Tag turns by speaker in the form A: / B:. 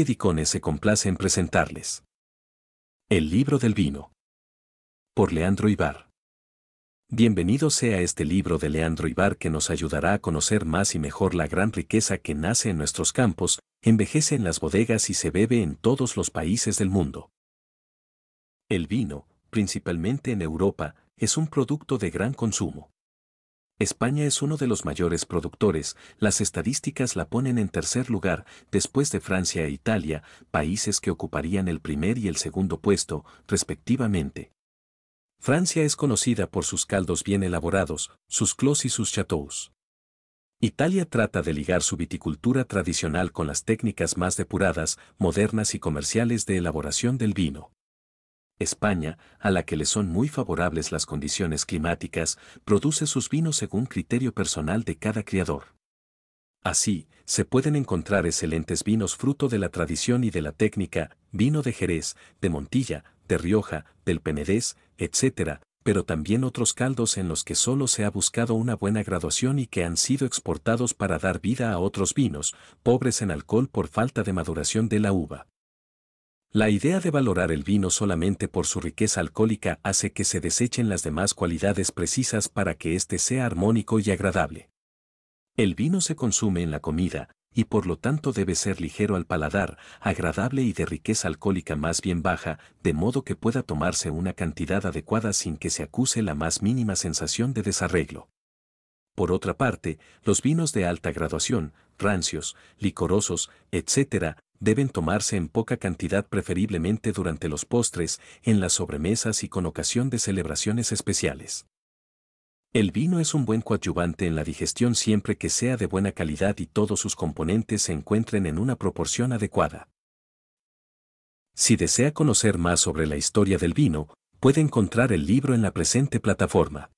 A: Edicones se complace en presentarles. El libro del vino. Por Leandro Ibar. Bienvenido sea este libro de Leandro Ibar que nos ayudará a conocer más y mejor la gran riqueza que nace en nuestros campos, envejece en las bodegas y se bebe en todos los países del mundo. El vino, principalmente en Europa, es un producto de gran consumo. España es uno de los mayores productores, las estadísticas la ponen en tercer lugar, después de Francia e Italia, países que ocuparían el primer y el segundo puesto, respectivamente. Francia es conocida por sus caldos bien elaborados, sus clos y sus chateaux. Italia trata de ligar su viticultura tradicional con las técnicas más depuradas, modernas y comerciales de elaboración del vino. España, a la que le son muy favorables las condiciones climáticas, produce sus vinos según criterio personal de cada criador. Así, se pueden encontrar excelentes vinos fruto de la tradición y de la técnica, vino de Jerez, de Montilla, de Rioja, del Penedés, etc., pero también otros caldos en los que solo se ha buscado una buena graduación y que han sido exportados para dar vida a otros vinos, pobres en alcohol por falta de maduración de la uva. La idea de valorar el vino solamente por su riqueza alcohólica hace que se desechen las demás cualidades precisas para que éste sea armónico y agradable. El vino se consume en la comida, y por lo tanto debe ser ligero al paladar, agradable y de riqueza alcohólica más bien baja, de modo que pueda tomarse una cantidad adecuada sin que se acuse la más mínima sensación de desarreglo. Por otra parte, los vinos de alta graduación, rancios, licorosos, etc., deben tomarse en poca cantidad preferiblemente durante los postres, en las sobremesas y con ocasión de celebraciones especiales. El vino es un buen coadyuvante en la digestión siempre que sea de buena calidad y todos sus componentes se encuentren en una proporción adecuada. Si desea conocer más sobre la historia del vino, puede encontrar el libro en la presente plataforma.